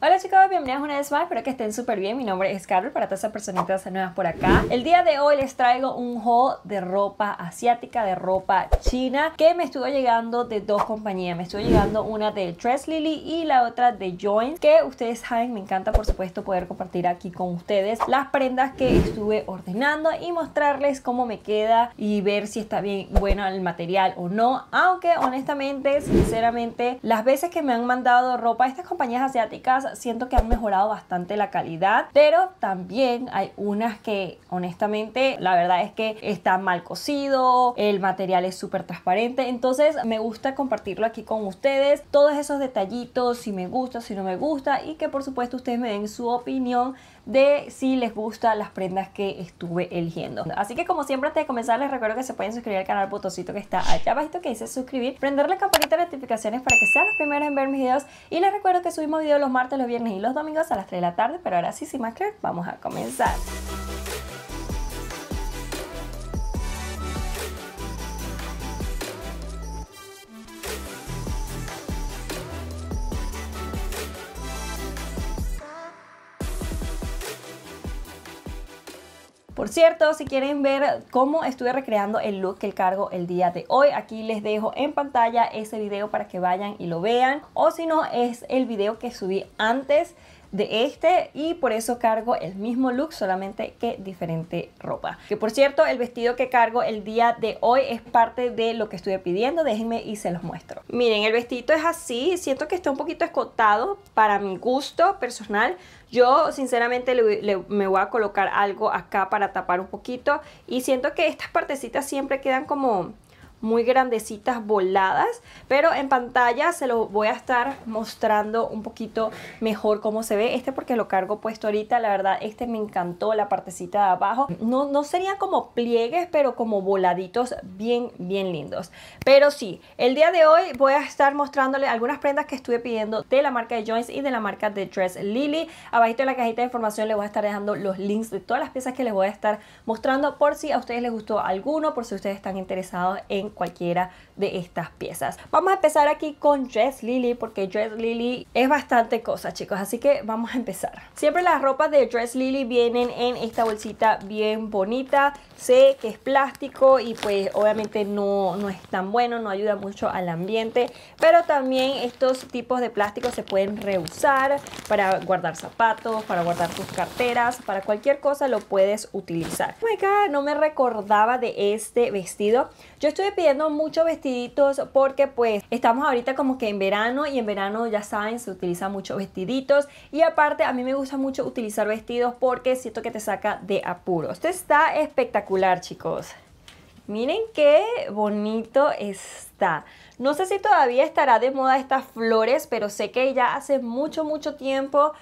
Hola chicos, bienvenidos una vez más, espero que estén súper bien, mi nombre es Carol, para todas esas personitas nuevas por acá El día de hoy les traigo un haul de ropa asiática, de ropa china Que me estuvo llegando de dos compañías, me estuvo llegando una de Dress Lily y la otra de Joint Que ustedes saben, me encanta por supuesto poder compartir aquí con ustedes las prendas que estuve ordenando Y mostrarles cómo me queda y ver si está bien bueno el material o no Aunque honestamente, sinceramente, las veces que me han mandado ropa a estas compañías asiáticas siento que han mejorado bastante la calidad, pero también hay unas que honestamente la verdad es que está mal cocido, el material es súper transparente, entonces me gusta compartirlo aquí con ustedes, todos esos detallitos, si me gusta, si no me gusta y que por supuesto ustedes me den su opinión de si les gustan las prendas que estuve eligiendo. Así que como siempre antes de comenzar les recuerdo que se pueden suscribir al canal botoncito que está allá abajito que dice suscribir, prender la campanita de notificaciones para que sean los primeros en ver mis videos y les recuerdo que subimos videos los martes, los viernes y los domingos a las 3 de la tarde, pero ahora sí sin más que vamos a comenzar. Por cierto, si quieren ver cómo estuve recreando el look que el cargo el día de hoy, aquí les dejo en pantalla ese video para que vayan y lo vean. O si no, es el video que subí antes de este y por eso cargo el mismo look solamente que diferente ropa que por cierto el vestido que cargo el día de hoy es parte de lo que estuve pidiendo déjenme y se los muestro miren el vestido es así siento que está un poquito escotado para mi gusto personal yo sinceramente me voy a colocar algo acá para tapar un poquito y siento que estas partecitas siempre quedan como muy grandecitas voladas pero en pantalla se lo voy a estar mostrando un poquito mejor cómo se ve este porque lo cargo puesto ahorita la verdad este me encantó la partecita de abajo no, no serían como pliegues pero como voladitos bien bien lindos pero sí el día de hoy voy a estar mostrándole algunas prendas que estuve pidiendo de la marca de Joins y de la marca de Dress Lily abajito de la cajita de información les voy a estar dejando los links de todas las piezas que les voy a estar mostrando por si a ustedes les gustó alguno por si ustedes están interesados en cualquiera de estas piezas. Vamos a empezar aquí con Dress Lily porque Dress Lily es bastante cosa chicos, así que vamos a empezar. Siempre las ropas de Dress Lily vienen en esta bolsita bien bonita, sé que es plástico y pues obviamente no, no es tan bueno, no ayuda mucho al ambiente, pero también estos tipos de plástico se pueden reusar para guardar zapatos, para guardar tus carteras, para cualquier cosa lo puedes utilizar. Oh my god, no me recordaba de este vestido. Yo estoy pidiendo muchos vestiditos porque pues estamos ahorita como que en verano y en verano ya saben se utilizan muchos vestiditos y aparte a mí me gusta mucho utilizar vestidos porque siento que te saca de apuros. Este está espectacular chicos. Miren qué bonito está. No sé si todavía estará de moda estas flores, pero sé que ya hace mucho, mucho tiempo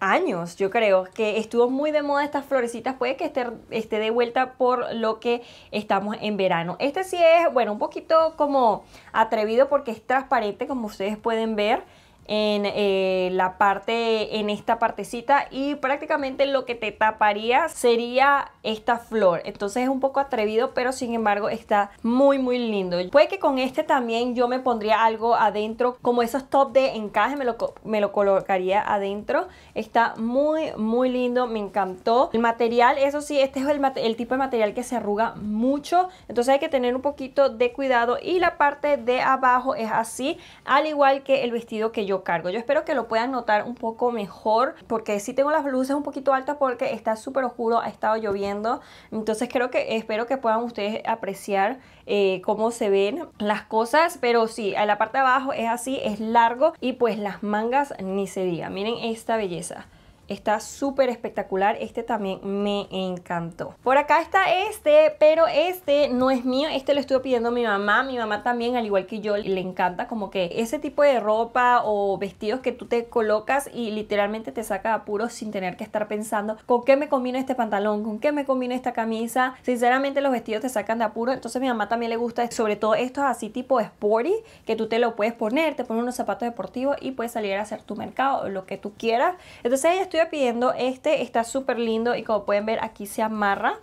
años, yo creo, que estuvo muy de moda estas florecitas, puede que esté, esté de vuelta por lo que estamos en verano. Este sí es, bueno, un poquito como atrevido porque es transparente, como ustedes pueden ver en eh, la parte en esta partecita y prácticamente lo que te taparía sería esta flor entonces es un poco atrevido pero sin embargo está muy muy lindo puede que con este también yo me pondría algo adentro como esos top de encaje me lo, me lo colocaría adentro está muy muy lindo me encantó el material eso sí este es el tipo de material que se arruga mucho entonces hay que tener un poquito de cuidado y la parte de abajo es así al igual que el vestido que yo cargo. Yo espero que lo puedan notar un poco mejor porque si tengo las luces un poquito altas porque está súper oscuro, ha estado lloviendo. Entonces creo que espero que puedan ustedes apreciar eh, cómo se ven las cosas. Pero sí, a la parte de abajo es así, es largo y pues las mangas ni se diga. Miren esta belleza. Está súper espectacular. Este también me encantó. Por acá está este, pero este no es mío. Este lo estuve pidiendo a mi mamá. Mi mamá también, al igual que yo, le encanta como que ese tipo de ropa o vestidos que tú te colocas y literalmente te saca de puro sin tener que estar pensando con qué me combino este pantalón, con qué me combino esta camisa. Sinceramente los vestidos te sacan de apuro. Entonces mi mamá también le gusta sobre todo estos así tipo sporty que tú te lo puedes poner. Te pones unos zapatos deportivos y puedes salir a hacer tu mercado o lo que tú quieras. Entonces estoy pidiendo, este está súper lindo y como pueden ver aquí se amarra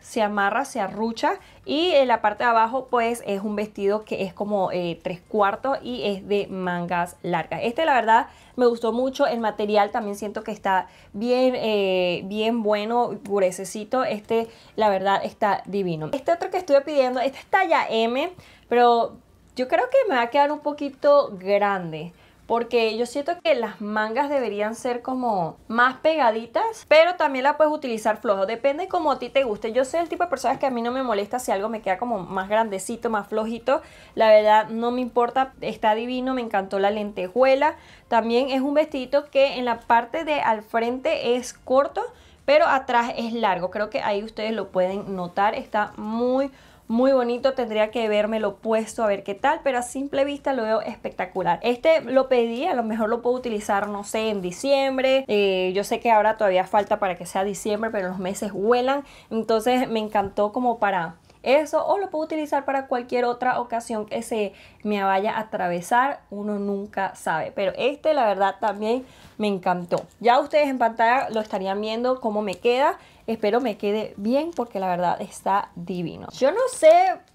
se amarra, se arrucha y en la parte de abajo pues es un vestido que es como eh, tres cuartos y es de mangas largas. Este la verdad me gustó mucho, el material también siento que está bien, eh, bien bueno, purececito este la verdad está divino. Este otro que estuve pidiendo, este es talla M, pero yo creo que me va a quedar un poquito grande porque yo siento que las mangas deberían ser como más pegaditas, pero también la puedes utilizar flojo, depende como a ti te guste. Yo soy el tipo de personas que a mí no me molesta si algo me queda como más grandecito, más flojito, la verdad no me importa, está divino, me encantó la lentejuela. También es un vestidito que en la parte de al frente es corto, pero atrás es largo. Creo que ahí ustedes lo pueden notar, está muy muy bonito, tendría que lo puesto a ver qué tal, pero a simple vista lo veo espectacular. Este lo pedí, a lo mejor lo puedo utilizar, no sé, en diciembre, eh, yo sé que ahora todavía falta para que sea diciembre, pero los meses vuelan, entonces me encantó como para eso o lo puedo utilizar para cualquier otra ocasión que se me vaya a atravesar, uno nunca sabe. Pero este la verdad también me encantó. Ya ustedes en pantalla lo estarían viendo cómo me queda Espero me quede bien porque la verdad está divino. Yo no sé,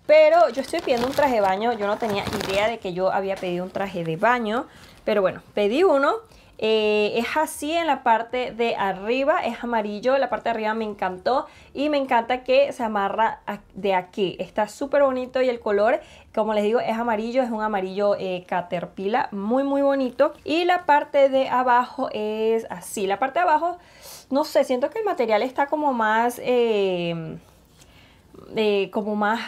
pero yo estoy pidiendo un traje de baño. Yo no tenía idea de que yo había pedido un traje de baño. Pero bueno, pedí uno. Eh, es así en la parte de arriba, es amarillo, la parte de arriba me encantó y me encanta que se amarra de aquí. Está súper bonito y el color, como les digo, es amarillo, es un amarillo eh, muy muy bonito. Y la parte de abajo es así, la parte de abajo no sé, siento que el material está como más, eh, eh, como más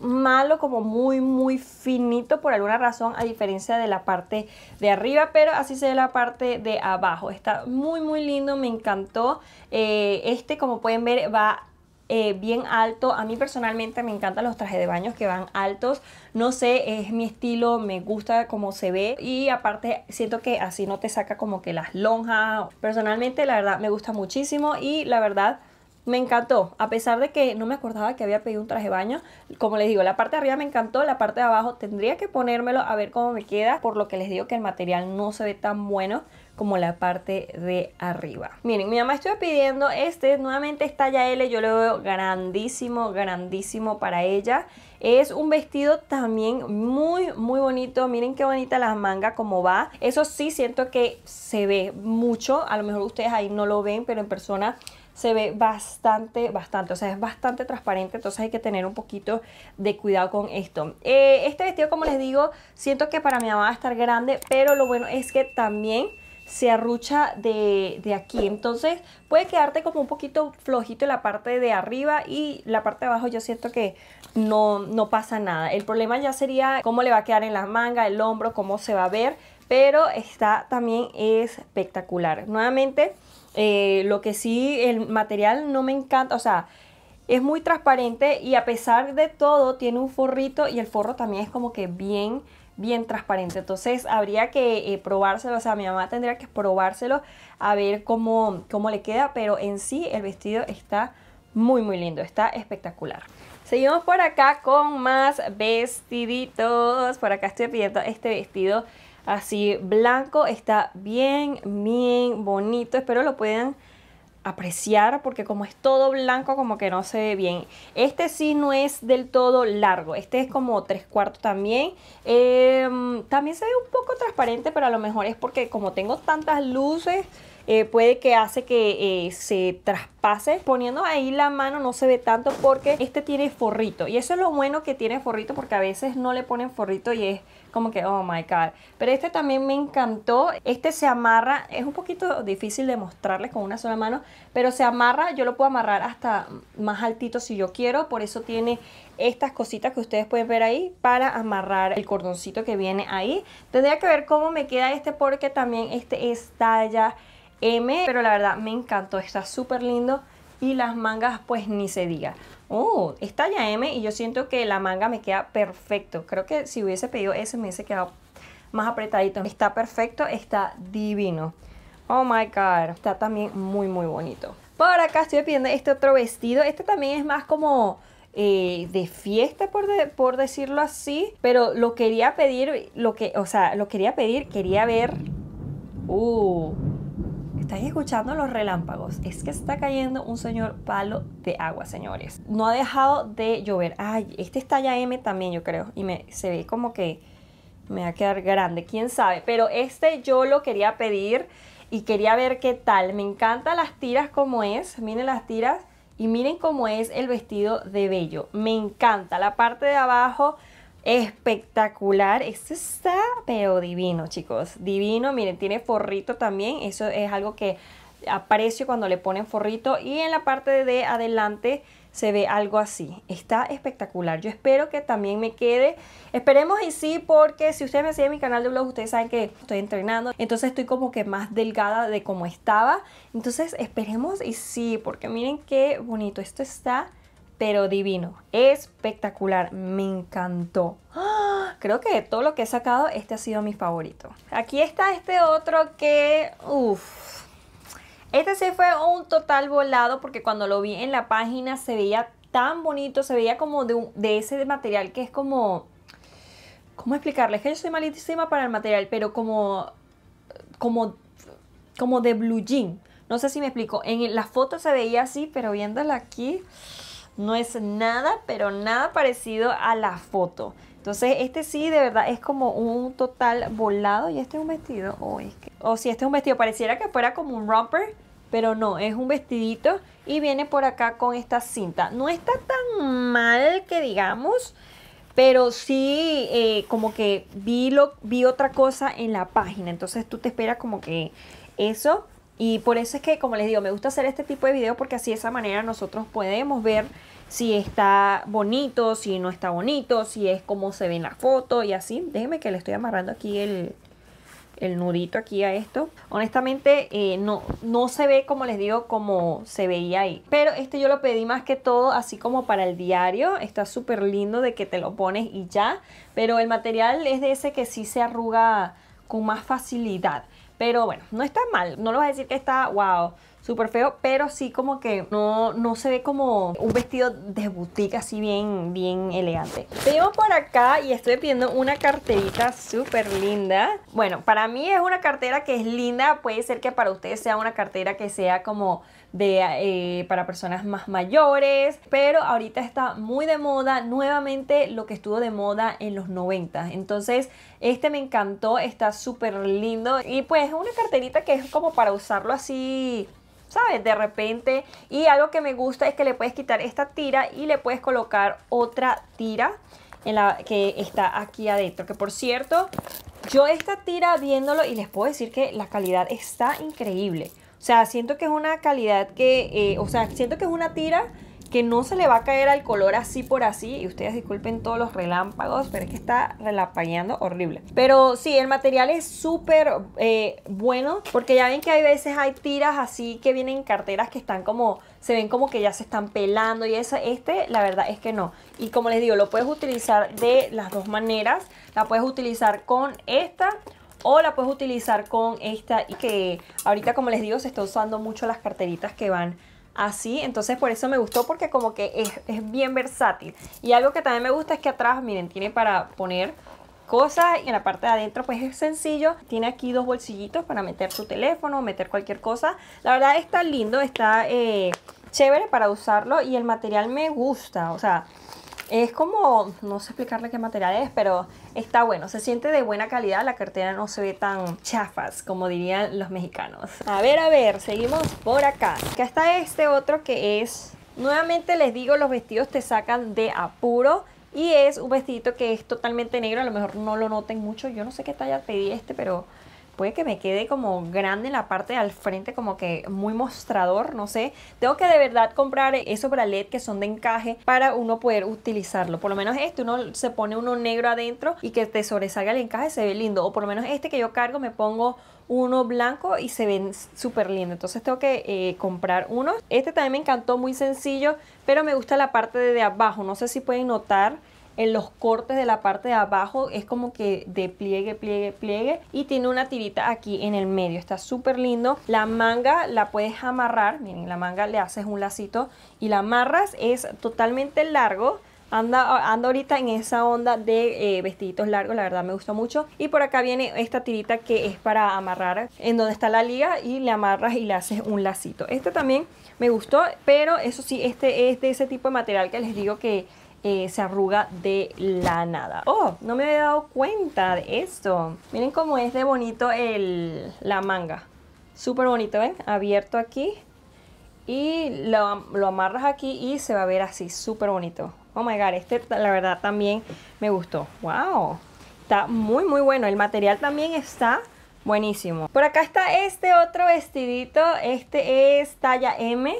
malo, como muy, muy finito por alguna razón, a diferencia de la parte de arriba, pero así se ve la parte de abajo. Está muy, muy lindo, me encantó. Eh, este, como pueden ver, va eh, bien alto. A mí personalmente me encantan los trajes de baños que van altos. No sé, es mi estilo, me gusta cómo se ve. Y aparte siento que así no te saca como que las lonjas. Personalmente la verdad me gusta muchísimo y la verdad... Me encantó, a pesar de que no me acordaba que había pedido un traje de baño. Como les digo, la parte de arriba me encantó, la parte de abajo tendría que ponérmelo a ver cómo me queda, por lo que les digo que el material no se ve tan bueno como la parte de arriba. Miren, mi mamá estuvo pidiendo este, nuevamente está ya L, yo lo veo grandísimo, grandísimo para ella. Es un vestido también muy, muy bonito. Miren qué bonita la manga, como va. Eso sí, siento que se ve mucho. A lo mejor ustedes ahí no lo ven, pero en persona se ve bastante, bastante, o sea, es bastante transparente, entonces hay que tener un poquito de cuidado con esto. Eh, este vestido, como les digo, siento que para mi mamá va a estar grande, pero lo bueno es que también se arrucha de, aquí. Entonces puede quedarte como un poquito flojito en la parte de arriba y la parte de abajo yo siento que no, no pasa nada. El problema ya sería cómo le va a quedar en la manga, el hombro, cómo se va a ver. Pero está también espectacular. Nuevamente eh, lo que sí, el material no me encanta, o sea, es muy transparente y a pesar de todo tiene un forrito y el forro también es como que bien, bien transparente. Entonces habría que eh, probárselo, o sea, mi mamá tendría que probárselo a ver cómo, cómo le queda, pero en sí el vestido está muy, muy lindo, está espectacular. Seguimos por acá con más vestiditos. Por acá estoy pidiendo este vestido así blanco. Está bien, bien bonito. Espero lo puedan apreciar porque como es todo blanco como que no se ve bien este sí no es del todo largo este es como tres cuartos también em, también se ve un poco transparente pero a lo mejor es porque como tengo tantas luces eh, puede que hace que eh, se traspase poniendo ahí la mano no se ve tanto porque este tiene forrito y eso es lo bueno que tiene forrito porque a veces no le ponen forrito y es como que, oh my God. Pero este también me encantó. Este se amarra, es un poquito difícil de mostrarles con una sola mano, pero se amarra, yo lo puedo amarrar hasta más altito si yo quiero. Por eso tiene estas cositas que ustedes pueden ver ahí para amarrar el cordoncito que viene ahí. Tendría que ver cómo me queda este porque también este es talla M, pero la verdad me encantó, está súper lindo y las mangas pues ni se diga oh, es talla M y yo siento que la manga me queda perfecto. Creo que si hubiese pedido ese me hubiese quedado más apretadito. Está perfecto, está divino. Oh my god, está también muy muy bonito. Por acá estoy pidiendo este otro vestido. Este también es más como eh, de fiesta, por, decirlo así. Pero lo quería pedir, lo que, o sea, lo quería pedir, quería ver... Uh, estáis escuchando los relámpagos, es que está cayendo un señor palo de agua, señores. No ha dejado de llover. Ay, este está ya M también, yo creo. Y me, se ve como que me va a quedar grande, quién sabe. Pero este yo lo quería pedir y quería ver qué tal. Me encantan las tiras como es. Miren las tiras y miren cómo es el vestido de bello. Me encanta. La parte de abajo espectacular. esto está pero divino, chicos. Divino, miren, tiene forrito también. Eso es algo que aprecio cuando le ponen forrito. Y en la parte de adelante se ve algo así. Está espectacular. Yo espero que también me quede. Esperemos y sí, porque si ustedes me siguen mi canal de blog, ustedes saben que estoy entrenando. Entonces estoy como que más delgada de como estaba. Entonces esperemos y sí, porque miren qué bonito. Esto está pero divino, espectacular, me encantó. ¡Ah! Creo que de todo lo que he sacado, este ha sido mi favorito. Aquí está este otro que, uff, este sí fue un total volado porque cuando lo vi en la página se veía tan bonito, se veía como de, de ese material que es como, ¿cómo explicarles? Que yo soy malísima para el material, pero como, como, como de blue jean. No sé si me explico. En la foto se veía así, pero viéndola aquí, no es nada, pero nada parecido a la foto. Entonces, este sí, de verdad, es como un total volado. Y este es un vestido. O si este es un vestido, pareciera que fuera como un romper, pero no, es un vestidito. Y viene por acá con esta cinta. No está tan mal que digamos, pero sí eh, como que vi, lo, vi otra cosa en la página. Entonces, tú te esperas como que eso y por eso es que, como les digo, me gusta hacer este tipo de videos porque así de esa manera nosotros podemos ver si está bonito, si no está bonito, si es como se ve en la foto y así. Déjenme que le estoy amarrando aquí el, el nudito aquí a esto. Honestamente eh, no, no se ve como les digo como se veía ahí. Pero este yo lo pedí más que todo así como para el diario. Está súper lindo de que te lo pones y ya. Pero el material es de ese que sí se arruga con más facilidad. Pero bueno, no está mal, no lo vas a decir que está wow súper feo, pero sí como que no, no se ve como un vestido de boutique así bien, bien elegante. Veo por acá y estoy pidiendo una carterita súper linda. Bueno, para mí es una cartera que es linda, puede ser que para ustedes sea una cartera que sea como de, eh, para personas más mayores, pero ahorita está muy de moda, nuevamente lo que estuvo de moda en los 90. Entonces, este me encantó, está súper lindo y pues es una carterita que es como para usarlo así ¿sabes? De repente. Y algo que me gusta es que le puedes quitar esta tira y le puedes colocar otra tira en la que está aquí adentro. Que por cierto, yo esta tira viéndolo y les puedo decir que la calidad está increíble. O sea, siento que es una calidad que, eh, o sea, siento que es una tira que no se le va a caer al color así por así. Y ustedes disculpen todos los relámpagos, pero es que está relampagueando horrible. Pero sí, el material es súper eh, bueno, porque ya ven que hay veces hay tiras así que vienen carteras que están como, se ven como que ya se están pelando y eso este la verdad es que no. Y como les digo, lo puedes utilizar de las dos maneras. La puedes utilizar con esta o la puedes utilizar con esta y que ahorita como les digo se está usando mucho las carteritas que van así. Entonces por eso me gustó porque como que es, bien versátil. Y algo que también me gusta es que atrás, miren, tiene para poner cosas y en la parte de adentro pues es sencillo tiene aquí dos bolsillitos para meter tu teléfono meter cualquier cosa la verdad está lindo está eh, chévere para usarlo y el material me gusta o sea es como, no sé explicarle qué material es, pero está bueno, se siente de buena calidad, la cartera no se ve tan chafas como dirían los mexicanos. A ver, a ver, seguimos por acá. Acá está este otro que es, nuevamente les digo, los vestidos te sacan de apuro. Y es un vestidito que es totalmente negro, a lo mejor no lo noten mucho. Yo no sé qué talla pedí este, pero puede que me quede como grande la parte al frente, como que muy mostrador, no sé. Tengo que de verdad comprar esos bralet que son de encaje para uno poder utilizarlo. Por lo menos este, uno se pone uno negro adentro y que te sobresalga el encaje, se ve lindo. O por lo menos este que yo cargo me pongo uno blanco y se ven súper lindo entonces tengo que eh, comprar uno este también me encantó muy sencillo pero me gusta la parte de abajo no sé si pueden notar en los cortes de la parte de abajo es como que de pliegue, pliegue, pliegue y tiene una tirita aquí en el medio, está súper lindo. La manga la puedes amarrar, miren, la manga le haces un lacito y la amarras, es totalmente largo. Anda, anda, ahorita en esa onda de eh, vestiditos largos, la verdad me gustó mucho. Y por acá viene esta tirita que es para amarrar en donde está la liga y le amarras y le haces un lacito. Este también me gustó, pero eso sí, este es de ese tipo de material que les digo que eh, se arruga de la nada. ¡Oh! No me había dado cuenta de esto. Miren cómo es de bonito el, la manga. Súper bonito, ¿ven? ¿eh? Abierto aquí. Y lo, lo amarras aquí y se va a ver así, súper bonito. Oh my god, este la verdad también me gustó. ¡Wow! Está muy muy bueno. El material también está buenísimo. Por acá está este otro vestidito. Este es talla M.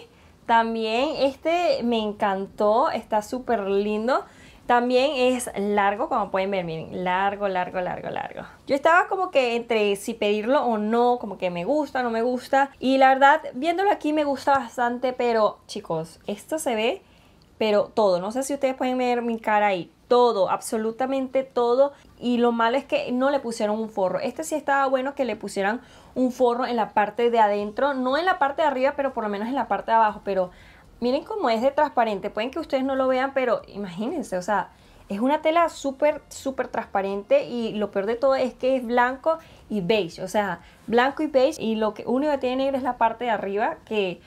También este me encantó, está súper lindo. También es largo, como pueden ver, miren, largo, largo, largo, largo. Yo estaba como que entre si pedirlo o no, como que me gusta, no me gusta. Y la verdad, viéndolo aquí me gusta bastante, pero chicos, esto se ve, pero todo. No sé si ustedes pueden ver mi cara ahí. Todo, absolutamente todo. Y lo malo es que no le pusieron un forro. Este sí estaba bueno que le pusieran un forro en la parte de adentro, no en la parte de arriba, pero por lo menos en la parte de abajo, pero miren cómo es de transparente, pueden que ustedes no lo vean, pero imagínense, o sea, es una tela súper, súper transparente y lo peor de todo es que es blanco y beige, o sea, blanco y beige y lo que único que tiene negro es la parte de arriba que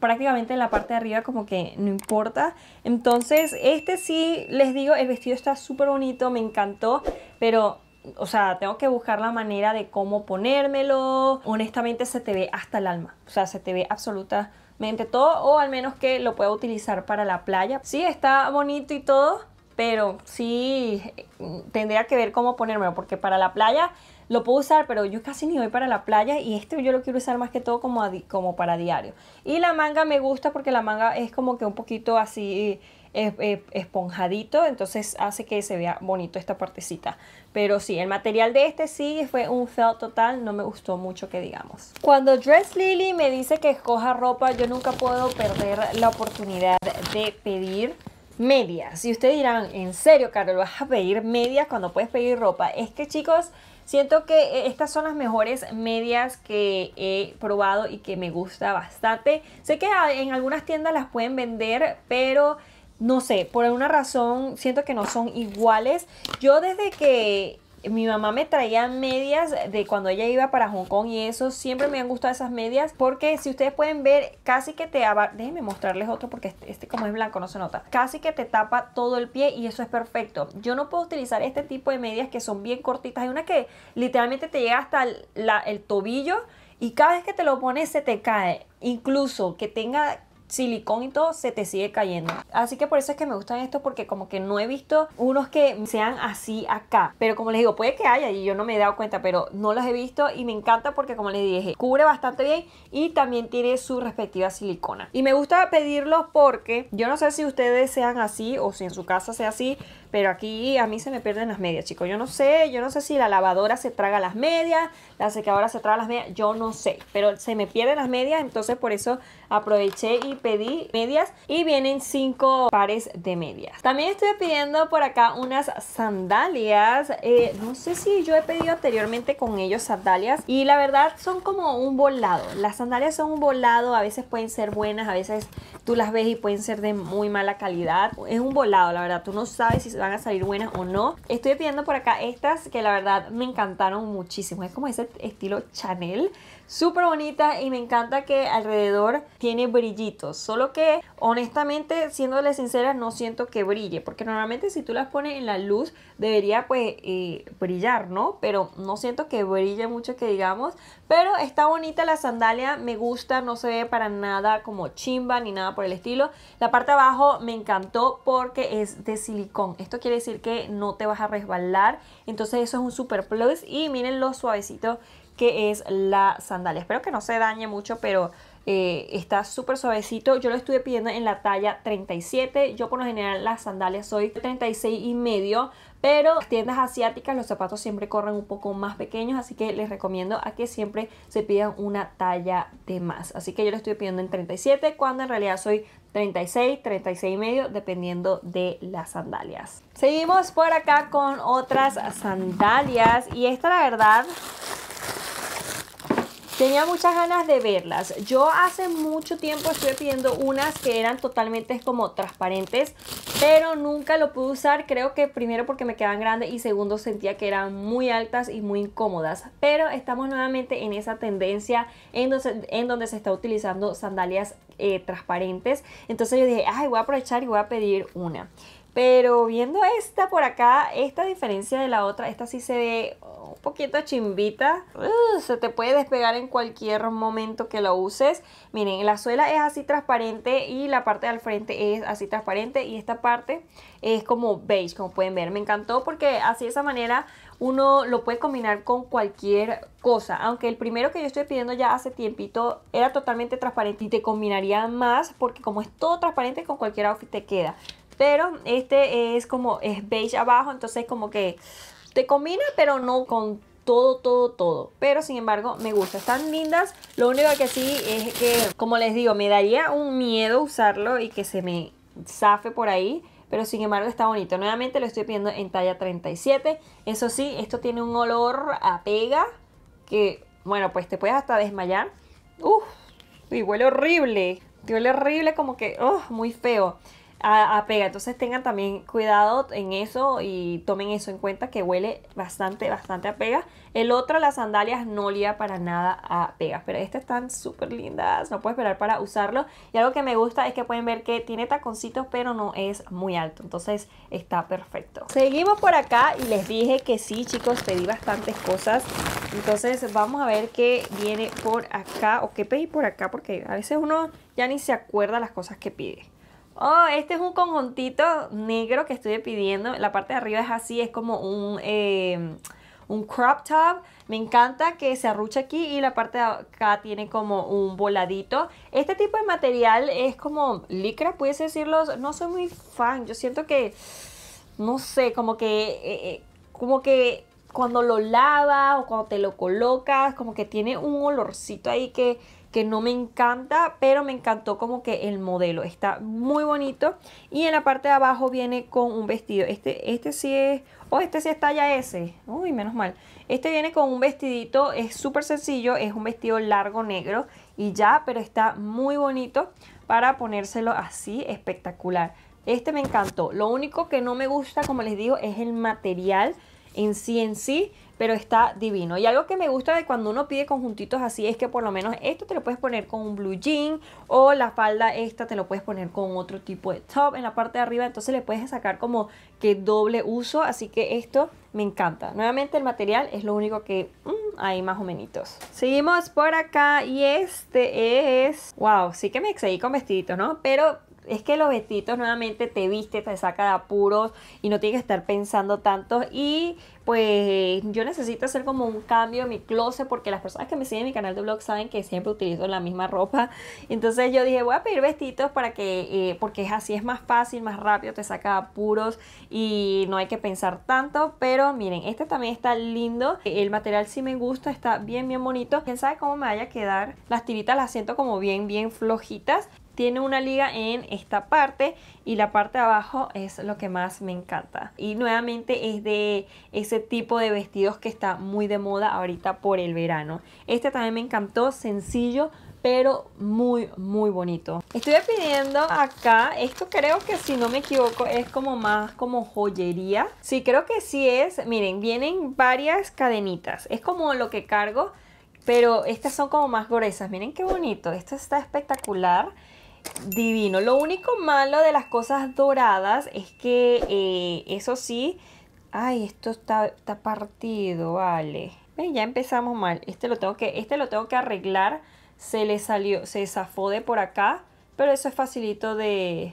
prácticamente en la parte de arriba como que no importa entonces este sí les digo el vestido está súper bonito me encantó pero o sea, tengo que buscar la manera de cómo ponérmelo. Honestamente se te ve hasta el alma, o sea, se te ve absolutamente todo, o al menos que lo pueda utilizar para la playa. Sí, está bonito y todo, pero sí mm, tendría que ver cómo ponérmelo, porque para la playa lo puedo usar, pero yo casi ni voy para la playa y este yo lo quiero usar más que todo como, como para diario. Y la manga me gusta porque la manga es como que un poquito así eh, esponjadito, entonces hace que se vea bonito esta partecita. Pero sí, el material de este sí fue un felt total, no me gustó mucho que digamos. Cuando Dress Lily me dice que escoja ropa, yo nunca puedo perder la oportunidad de pedir medias. Y ustedes dirán, ¿en serio, Carol, vas a pedir medias cuando puedes pedir ropa? Es que chicos... Siento que eh, estas son las mejores medias que he probado y que me gusta bastante. Sé que ah, en algunas tiendas las pueden vender, pero no sé, por alguna razón siento que no son iguales. Yo desde que mi mamá me traía medias de cuando ella iba para Hong Kong y eso, siempre me han gustado esas medias porque si ustedes pueden ver, casi que te déjenme mostrarles otro porque este, este, como es blanco no se nota, casi que te tapa todo el pie y eso es perfecto. Yo no puedo utilizar este tipo de medias que son bien cortitas, hay una que literalmente te llega hasta el tobillo y cada vez que te lo pones se te cae, incluso que tenga silicón y todo, se te sigue cayendo. Así que por eso es que me gustan estos porque como que no he visto unos que sean así acá. Pero como les digo, puede que haya y yo no me he dado cuenta, pero no los he visto y me encanta porque como les dije, cubre bastante bien y también tiene su respectiva silicona. Y me gusta pedirlos porque yo no sé si ustedes sean así o si en su casa sea así, pero aquí a mí se me pierden las medias, chicos. Yo no sé, yo no sé si la lavadora se traga las medias, la secadora se traga las medias, yo no sé. Pero se me pierden las medias, entonces por eso aproveché y pedí medias. Y vienen cinco pares de medias. También estoy pidiendo por acá unas sandalias. Eh, no sé si yo he pedido anteriormente con ellos sandalias. Y la verdad son como un volado. Las sandalias son un volado, a veces pueden ser buenas, a veces tú las ves y pueden ser de muy mala calidad. Es un volado, la verdad. Tú no sabes si van a salir buenas o no. Estoy pidiendo por acá estas que la verdad me encantaron muchísimo. Es como ese estilo Chanel. Súper bonita y me encanta que alrededor tiene brillitos. Solo que honestamente, siéndole sincera, no siento que brille. Porque normalmente si tú las pones en la luz debería pues eh, brillar, ¿no? Pero no siento que brille mucho que digamos. Pero está bonita la sandalia, me gusta, no se ve para nada como chimba ni nada por el estilo. La parte abajo me encantó porque es de silicón. Esto quiere decir que no te vas a resbalar, entonces eso es un super plus. Y miren lo suavecito que es la sandalia. Espero que no se dañe mucho, pero eh, está súper suavecito. Yo lo estuve pidiendo en la talla 37. Yo por lo general las sandalias soy 36 y medio pero tiendas asiáticas los zapatos siempre corren un poco más pequeños, así que les recomiendo a que siempre se pidan una talla de más. Así que yo lo estoy pidiendo en 37 cuando en realidad soy 36, 36 y medio, dependiendo de las sandalias. Seguimos por acá con otras sandalias y esta la verdad Tenía muchas ganas de verlas. Yo hace mucho tiempo estuve pidiendo unas que eran totalmente como transparentes, pero nunca lo pude usar, creo que primero porque me quedaban grandes y segundo sentía que eran muy altas y muy incómodas, pero estamos nuevamente en esa tendencia en donde, se está utilizando sandalias eh, transparentes, entonces yo dije, ay, voy a aprovechar y voy a pedir una. Pero viendo esta por acá, esta diferencia de la otra, esta sí se ve un poquito chimbita. se te puede despegar en cualquier momento que lo uses. Miren, la suela es así transparente y la parte del frente es así transparente. Y esta parte es como beige, como pueden ver. Me encantó porque así de esa manera uno lo puede combinar con cualquier cosa. Aunque el primero que yo estoy pidiendo ya hace tiempito era totalmente transparente y te combinaría más porque como es todo transparente con cualquier outfit te queda. Pero este es como, es beige abajo, entonces como que te combina, pero no con todo, todo, todo. Pero sin embargo, me gusta. Están lindas. Lo único que sí es que, como les digo, me daría un miedo usarlo y que se me zafe por ahí. Pero sin embargo está bonito. Nuevamente lo estoy pidiendo en talla 37. Eso sí, esto tiene un olor a pega. Que, bueno, pues te puedes hasta desmayar. Uf, y huele horrible. huele horrible como que, oh, muy feo a, pega. Entonces tengan también cuidado en eso y tomen eso en cuenta que huele bastante, bastante a pega. El otro, las sandalias, no olía para nada a pega. Pero estas están súper lindas, no puedo esperar para usarlo. Y algo que me gusta es que pueden ver que tiene taconcitos, pero no es muy alto. Entonces está perfecto. Seguimos por acá y les dije que sí, chicos, pedí bastantes cosas. Entonces vamos a ver qué viene por acá o qué pedí por acá, porque a veces uno ya ni se acuerda las cosas que pide oh, este es un conjuntito negro que estoy pidiendo. La parte de arriba es así, es como un, em, un crop top. Me encanta que se arrucha aquí y la parte de acá tiene como un voladito. Este tipo de material es como licra, puedes decirlo. No soy muy fan, yo siento que, no sé, como que, eh, eh, como que cuando lo lavas o cuando te lo colocas, como que tiene un olorcito ahí que que no me encanta, pero me encantó como que el modelo. Está muy bonito. Y en la parte de abajo viene con un vestido. Este, este sí es... Oh, este sí es talla S. Uy, menos mal. Este viene con un vestidito. Es súper sencillo. Es un vestido largo negro. Y ya, pero está muy bonito para ponérselo así espectacular. Este me encantó. Lo único que no me gusta, como les digo, es el material en sí en sí pero está divino. Y algo que me gusta de cuando uno pide conjuntitos así es que por lo menos esto te lo puedes poner con un blue jean o la falda esta te lo puedes poner con otro tipo de top en la parte de arriba, entonces le puedes sacar como que doble uso, así que esto me encanta. Nuevamente el material es lo único que mm, hay más o menos. Seguimos por acá y este es... Wow, sí que me excedí con vestiditos, ¿no? Pero es que los vestitos nuevamente te viste, te saca de apuros y no tienes que estar pensando tanto. Y pues yo necesito hacer como un cambio en mi closet porque las personas que me siguen en mi canal de blog saben que siempre utilizo la misma ropa. Entonces yo dije, voy a pedir vestitos para que, eh, porque es así, es más fácil, más rápido, te saca de apuros y no hay que pensar tanto. Pero miren, este también está lindo. El material sí me gusta, está bien, bien bonito. Quién sabe cómo me vaya a quedar. Las tiritas las siento como bien, bien flojitas tiene una liga en esta parte y la parte de abajo es lo que más me encanta. Y nuevamente es de ese tipo de vestidos que está muy de moda ahorita por el verano. Este también me encantó, sencillo, pero muy muy bonito Estoy pidiendo acá esto creo que si no me equivoco es como más como joyería sí creo que sí es miren vienen varias cadenitas es como lo que cargo pero estas son como más gruesas miren qué bonito esto está espectacular divino. Lo único malo de las cosas doradas es que eh, eso sí... Ay, esto está, partido, vale. ya empezamos mal. Este lo, tengo que, este lo tengo que arreglar. Se le salió, se desafó de por acá. Pero eso es facilito de,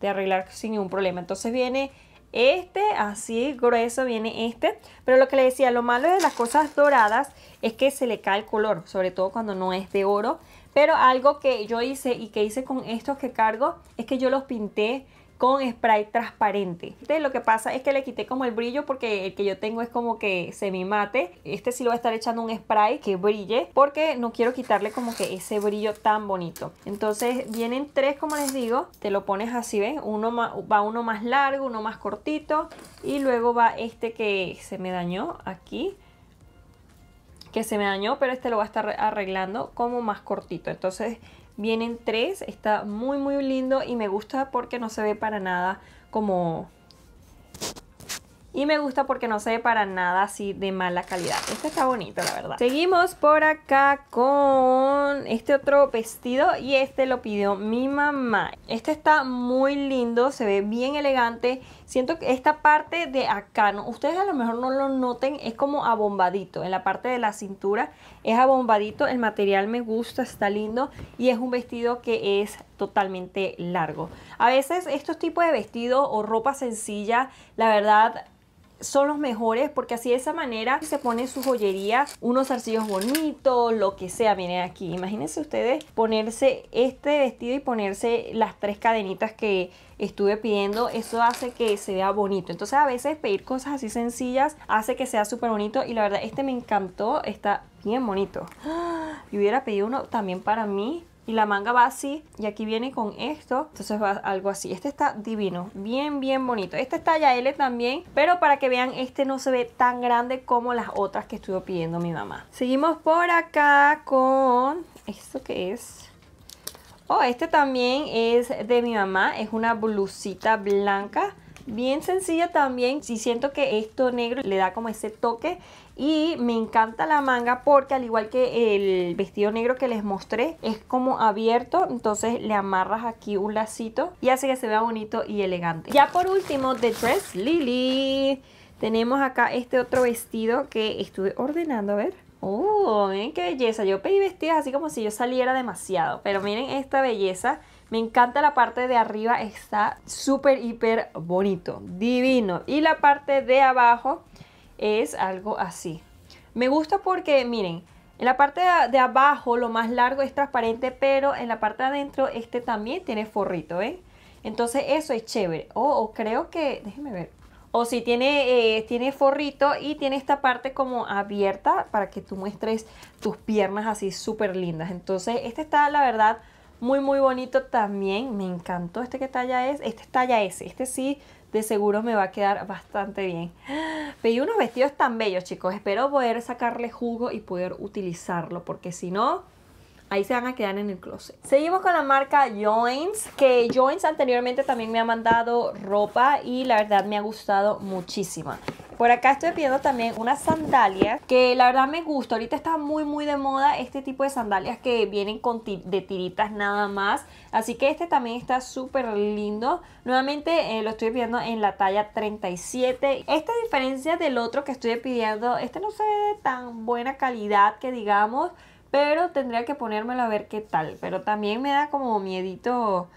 de arreglar sin ningún problema. Entonces viene este, así grueso viene este. Pero lo que le decía, lo malo de las cosas doradas es que se le cae el color, sobre todo cuando no es de oro. Pero algo que yo hice y que hice con estos que cargo es que yo los pinté con spray transparente. Este, lo que pasa es que le quité como el brillo porque el que yo tengo es como que semi mate. Este sí lo voy a estar echando un spray que brille porque no quiero quitarle como que ese brillo tan bonito. Entonces vienen tres como les digo, te lo pones así, ¿ven? Uno va uno más largo, uno más cortito y luego va este que se me dañó aquí que se me dañó, pero este lo va a estar arreglando como más cortito. Entonces vienen tres, está muy muy lindo y me gusta porque no se ve para nada como... Y me gusta porque no se ve para nada así de mala calidad. Este está bonito, la verdad. Seguimos por acá con este otro vestido y este lo pidió mi mamá. Este está muy lindo, se ve bien elegante Siento que esta parte de acá, ¿no? ustedes a lo mejor no lo noten, es como abombadito. En la parte de la cintura es abombadito, el material me gusta, está lindo y es un vestido que es totalmente largo. A veces estos tipos de vestidos o ropa sencilla, la verdad son los mejores porque así de esa manera se pone su joyería, unos arcillos bonitos, lo que sea. Miren aquí, imagínense ustedes ponerse este vestido y ponerse las tres cadenitas que estuve pidiendo, eso hace que se vea bonito. Entonces a veces pedir cosas así sencillas hace que sea súper bonito y la verdad este me encantó, está bien bonito. Y hubiera pedido uno también para mí y la manga va así y aquí viene con esto entonces va algo así este está divino bien bien bonito este está ya L también pero para que vean este no se ve tan grande como las otras que estuvo pidiendo mi mamá seguimos por acá con esto que es oh este también es de mi mamá es una blusita blanca Bien sencilla también, si siento que esto negro le da como ese toque y me encanta la manga porque al igual que el vestido negro que les mostré es como abierto entonces le amarras aquí un lacito y hace que se vea bonito y elegante ya por último The Dress Lily tenemos acá este otro vestido que estuve ordenando a ver ¡Oh! Miren qué belleza. Yo pedí vestidos así como si yo saliera demasiado. Pero miren esta belleza me encanta la parte de arriba, está súper, hiper bonito, divino. Y la parte de abajo es algo así. Me gusta porque, miren, en la parte de abajo lo más largo es transparente, pero en la parte de adentro este también tiene forrito, ¿eh? Entonces eso es chévere. O, creo que, déjenme ver. O si tiene, eh, tiene forrito y tiene esta parte como abierta para que tú muestres tus piernas así súper lindas. Entonces este está la verdad muy muy bonito también. Me encantó este que talla es. Este es talla S. Este sí de seguro me va a quedar bastante bien. Pedí unos vestidos tan bellos, chicos. Espero poder sacarle jugo y poder utilizarlo porque si no ahí se van a quedar en el closet. Seguimos con la marca Joins, que Joins anteriormente también me ha mandado ropa y la verdad me ha gustado muchísimo. Por acá estoy pidiendo también unas sandalias que la verdad me gusta. Ahorita está muy muy de moda este tipo de sandalias que vienen con de tiritas nada más. Así que este también está súper lindo. Nuevamente eh, lo estoy pidiendo en la talla 37. Esta diferencia del otro que estoy pidiendo, este no se ve de tan buena calidad que digamos pero tendría que ponérmelo a ver qué tal. Pero también me da como miedito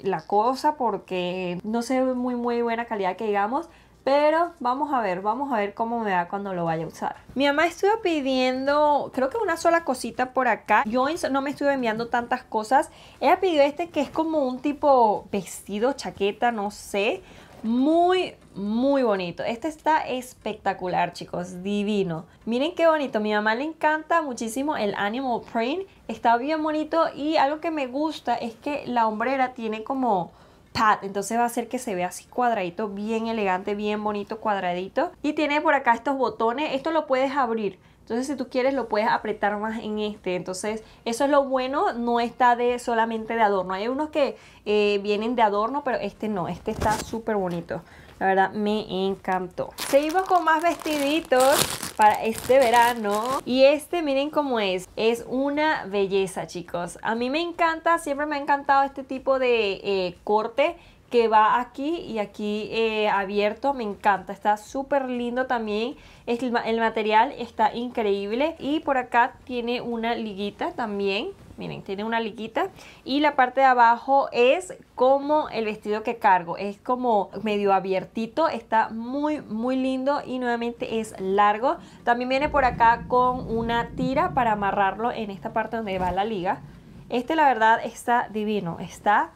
la cosa porque no sé muy muy buena calidad que digamos. Pero vamos a ver, vamos a ver cómo me da cuando lo vaya a usar. Mi mamá estuvo pidiendo, creo que una sola cosita por acá. Yo no me estuve enviando tantas cosas. Ella pidió este que es como un tipo vestido, chaqueta, no sé. Muy, muy bonito. Este está espectacular, chicos. Divino. Miren qué bonito. Mi mamá le encanta muchísimo el animal print. Está bien bonito y algo que me gusta es que la hombrera tiene como pad. Entonces va a hacer que se vea así cuadradito, bien elegante, bien bonito, cuadradito. Y tiene por acá estos botones. Esto lo puedes abrir. Entonces, si tú quieres, lo puedes apretar más en este. Entonces, eso es lo bueno, no está de solamente de adorno. Hay unos que eh, vienen de adorno, pero este no, este está súper bonito. La verdad, me encantó. Seguimos con más vestiditos para este verano. Y este, miren cómo es. Es una belleza, chicos. A mí me encanta, siempre me ha encantado este tipo de eh, corte que va aquí y aquí eh, abierto, me encanta, está súper lindo también, el material está increíble y por acá tiene una liguita también, miren, tiene una liguita y la parte de abajo es como el vestido que cargo, es como medio abiertito, está muy muy lindo y nuevamente es largo, también viene por acá con una tira para amarrarlo en esta parte donde va la liga, este la verdad está divino, está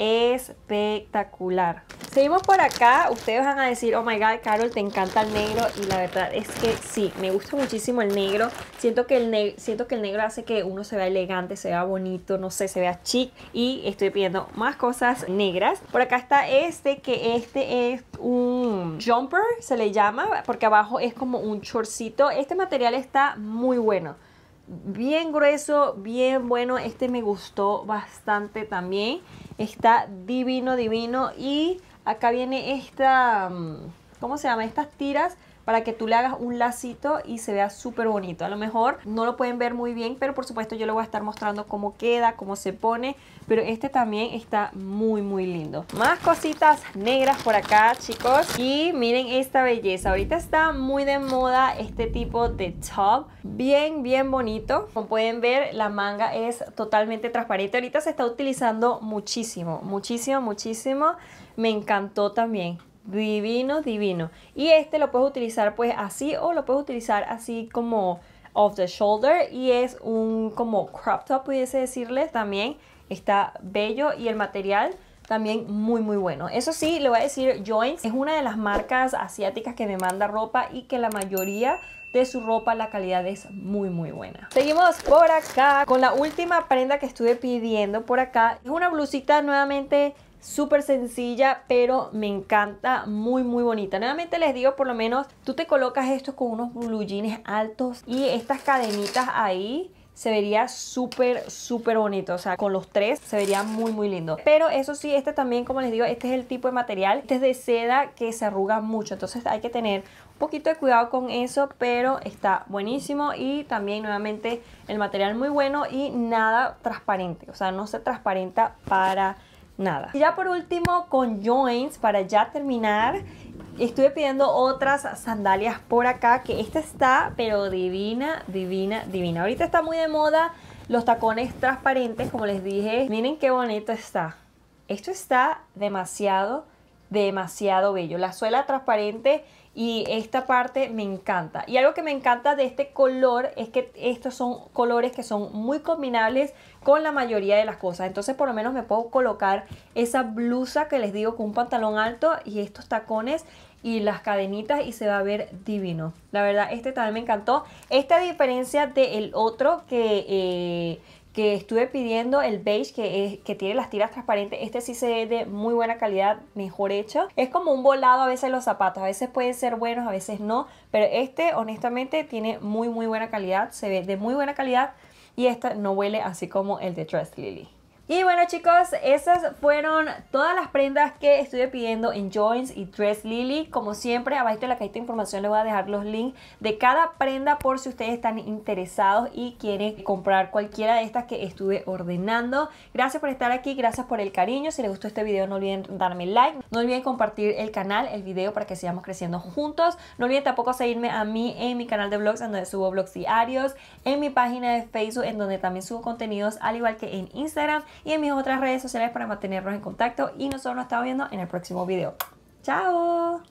espectacular. Seguimos por acá. Ustedes van a decir, oh my god, Carol, te encanta el negro. Y la verdad es que sí, me gusta muchísimo el negro. Siento que el, siento que el negro hace que uno se vea elegante, se vea bonito, no sé, se vea chic. Y estoy pidiendo más cosas negras. Por acá está este, que este es un jumper, se le llama, porque abajo es como un chorcito. Este material está muy bueno bien grueso, bien bueno. Este me gustó bastante también. Está divino, divino. Y acá viene esta, mm, ¿cómo se llama? Estas tiras para que tú le hagas un lacito y se vea súper bonito. A lo mejor no lo pueden ver muy bien, pero por supuesto yo lo voy a estar mostrando cómo queda, cómo se pone, pero este también está muy, muy lindo. Más cositas negras por acá, chicos. Y miren esta belleza. Ahorita está muy de moda este tipo de top. Bien, bien bonito. Como pueden ver, la manga es totalmente transparente. Ahorita se está utilizando muchísimo, muchísimo, muchísimo. Me encantó también divino, divino. Y este lo puedes utilizar pues así o lo puedes utilizar así como off the shoulder y es un como crop top pudiese decirles también. Está bello y el material también muy muy bueno. Eso sí, le voy a decir, Joints es una de las marcas asiáticas que me manda ropa y que la mayoría de su ropa la calidad es muy muy buena. Seguimos por acá con la última prenda que estuve pidiendo por acá. Es una blusita nuevamente súper sencilla, pero me encanta, muy muy bonita. Nuevamente les digo, por lo menos tú te colocas esto con unos blue altos y estas cadenitas ahí se vería súper, súper bonito. O sea, con los tres se vería muy, muy lindo. Pero eso sí, este también, como les digo, este es el tipo de material. Este es de seda que se arruga mucho. Entonces hay que tener un poquito de cuidado con eso, pero está buenísimo. Y también, nuevamente, el material muy bueno y nada transparente. O sea, no se transparenta para nada. Y ya por último, con joints, para ya terminar, estuve pidiendo otras sandalias por acá, que esta está, pero divina, divina, divina. Ahorita está muy de moda los tacones transparentes, como les dije. Miren qué bonito está. Esto está demasiado, demasiado bello. La suela transparente y esta parte me encanta. Y algo que me encanta de este color es que estos son colores que son muy combinables con la mayoría de las cosas. Entonces por lo menos me puedo colocar esa blusa que les digo con un pantalón alto y estos tacones y las cadenitas y se va a ver divino. La verdad, este también me encantó. Esta diferencia del el otro que... Eh, que estuve pidiendo el beige que, que tiene las tiras transparentes. Este sí se ve de muy buena calidad, mejor hecho. Es como un volado a veces los zapatos. A veces pueden ser buenos, a veces no. Pero este honestamente tiene muy muy buena calidad. Se ve de muy buena calidad y esta no huele así como el de Trust Lily. Y bueno chicos, esas fueron todas las prendas que estuve pidiendo en Joins y Dress Lily. Como siempre, abajo de la cajita de información les voy a dejar los links de cada prenda por si ustedes están interesados y quieren comprar cualquiera de estas que estuve ordenando. Gracias por estar aquí, gracias por el cariño. Si les gustó este video no olviden darme like, no olviden compartir el canal, el video para que sigamos creciendo juntos. No olviden tampoco seguirme a mí en mi canal de vlogs, en donde subo vlogs diarios, en mi página de Facebook, en donde también subo contenidos, al igual que en Instagram y en mis otras redes sociales para mantenernos en contacto y nosotros nos estamos viendo en el próximo video. ¡Chao!